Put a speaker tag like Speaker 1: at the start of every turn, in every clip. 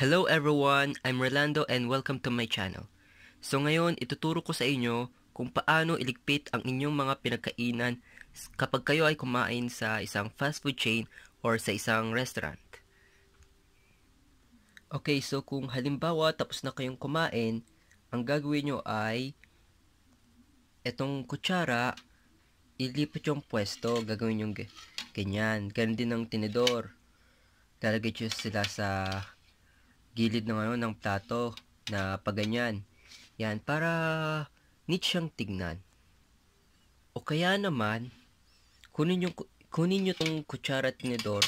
Speaker 1: Hello everyone, I'm Rolando and welcome to my channel. So ngayon, ituturo ko sa inyo kung paano iligpit ang inyong mga pinagkainan kapag kayo ay kumain sa isang fast food chain or sa isang restaurant. Okay, so kung halimbawa tapos na kayong kumain, ang gagawin nyo ay etong kutsara, ilipat yung pwesto, gagawin yung ganyan. Ganyan din ang tinidor. Lalagay nyo sila sa gilid ng ano ng plato na paganyan. Yan para neat siyang tignan. O kaya naman kunin yung kunin niyo tong kutsara at tinidor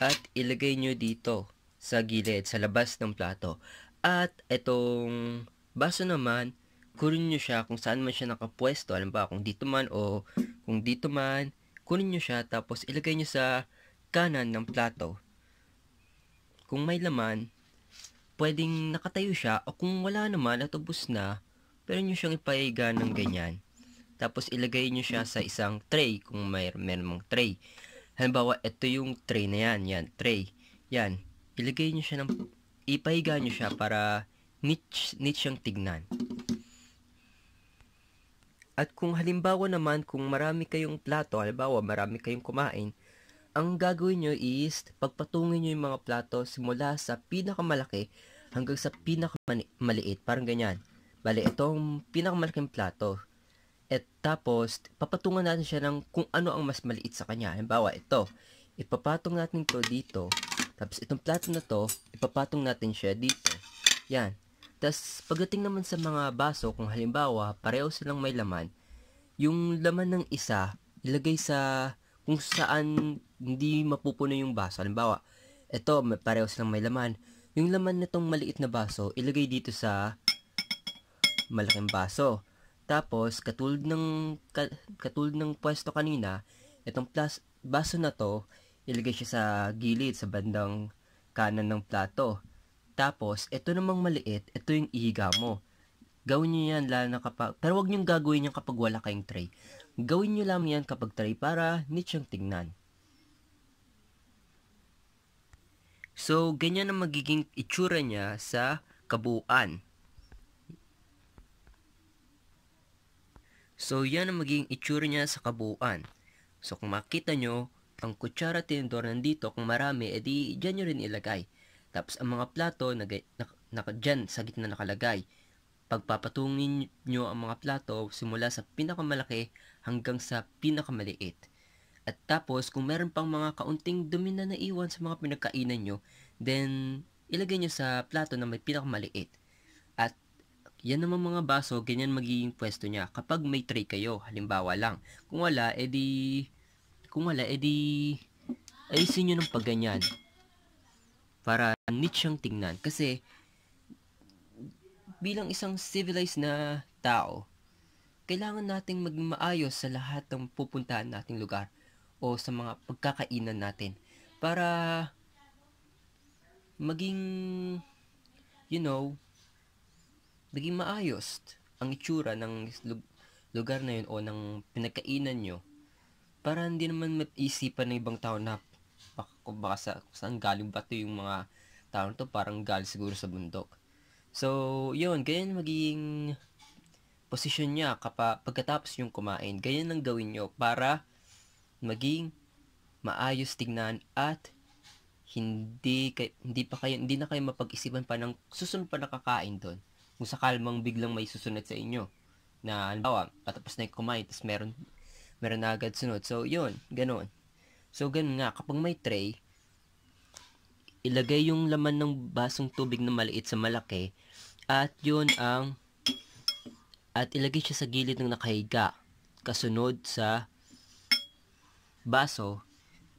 Speaker 1: at ilagay niyo dito sa gilid sa labas ng plato. At itong baso naman kunin niyo siya kung saan man siya nakapwesto. Alam ba, kung dito man o kung dito man, kunin niyo siya tapos ilagay niyo sa kanan ng plato. Kung may laman, pwedeng nakatayo siya o kung wala naman at ubos na, pero nyo siyang ipahiga ng ganyan. Tapos ilagay nyo siya sa isang tray kung may meron tray. Halimbawa, ito yung tray na yan. Yan, tray. Yan. Ilagay nyo siya ng... Ipahiga nyo siya para niche, niche siyang tignan. At kung halimbawa naman, kung marami kayong plato, halimbawa marami kayong kumain, ang gagawin nyo is pagpatungin nyo yung mga plato simula sa pinakamalaki hanggang sa pinakamaliit. Parang ganyan. Bale, itong pinakamalaking plato. At tapos, papatungan natin siya ng kung ano ang mas maliit sa kanya. Halimbawa, ito. Ipapatong natin to dito. Tapos, itong plato na to, ipapatong natin siya dito. Yan. Tapos, pagdating naman sa mga baso, kung halimbawa, pareho silang may laman, yung laman ng isa, ilagay sa kung saan hindi mapupuno yung baso. Halimbawa, ito, pareho silang may laman. Yung laman nitong maliit na baso, ilagay dito sa malaking baso. Tapos, katulad ng, katulad ng pwesto kanina, itong plus, baso na to, ilagay siya sa gilid, sa bandang kanan ng plato. Tapos, ito namang maliit, ito yung ihiga mo. Gawin nyo yan lalo na kapag, pero wag nyo gagawin yan kapag wala kayong tray. Gawin nyo lang yan kapag tray para neat siyang tingnan. So, ganyan ang magiging itsura niya sa kabuuan. So, yan ang magiging itsura niya sa kabuuan. So, kung makita nyo, ang kutsara tinidor nandito, kung marami, edi dyan nyo rin ilagay. Tapos, ang mga plato na, na, na dyan sa gitna nakalagay. Pagpapatungin nyo ang mga plato simula sa pinakamalaki hanggang sa pinakamaliit. At tapos, kung meron pang mga kaunting dumi na naiwan sa mga pinagkainan nyo, then ilagay nyo sa plato na may pinakamaliit. At yan naman mga baso, ganyan magiging pwesto niya. Kapag may tray kayo, halimbawa lang. Kung wala, edi... Kung wala, edi... Ayusin nyo ng pagganyan. Para niche siyang tingnan. Kasi, bilang isang civilized na tao, kailangan nating maging maayos sa lahat ng pupuntahan nating lugar o sa mga pagkakainan natin para maging you know maging maayos ang itsura ng lugar na yun o ng pinagkainan nyo para hindi naman matisipan ng ibang tao na baka, baka sa, saan galing ba ito yung mga tao to parang galing siguro sa bundok So, yun, ganyan magiging position niya kapag pagkatapos yung kumain. Ganyan ang gawin nyo para maging maayos tignan at hindi kay, hindi pa kayo hindi na kayo mapag-isipan pa ng susunod pa nakakain doon. Kung sa kalmang biglang may susunod sa inyo na halimbawa, patapos na yung kumain, tapos meron meron na agad sunod. So, yun, ganoon. So, ganun nga, kapag may tray, ilagay yung laman ng basong tubig na maliit sa malaki at yun ang at ilagay siya sa gilid ng nakahiga kasunod sa baso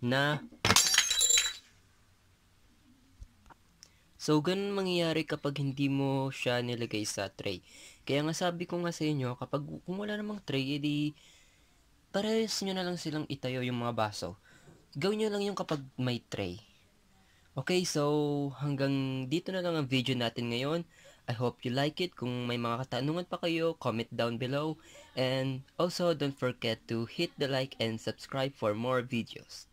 Speaker 1: na So, ganun mangyayari kapag hindi mo siya nilagay sa tray. Kaya nga sabi ko nga sa inyo, kapag kung wala namang tray, edi parehas nyo na lang silang itayo yung mga baso. Gawin nyo lang yung kapag may tray. Okay, so hanggang dito na lang ang video natin ngayon. I hope you like it. Kung may mga katanungan pa kayo, comment down below. And also, don't forget to hit the like and subscribe for more videos.